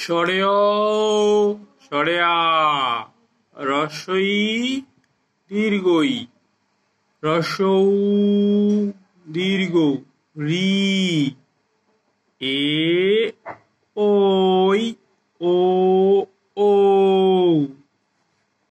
সরেয় সরেয়া রসই দীর্ঘই রসৌ দীর্ঘ রি এ ওই ও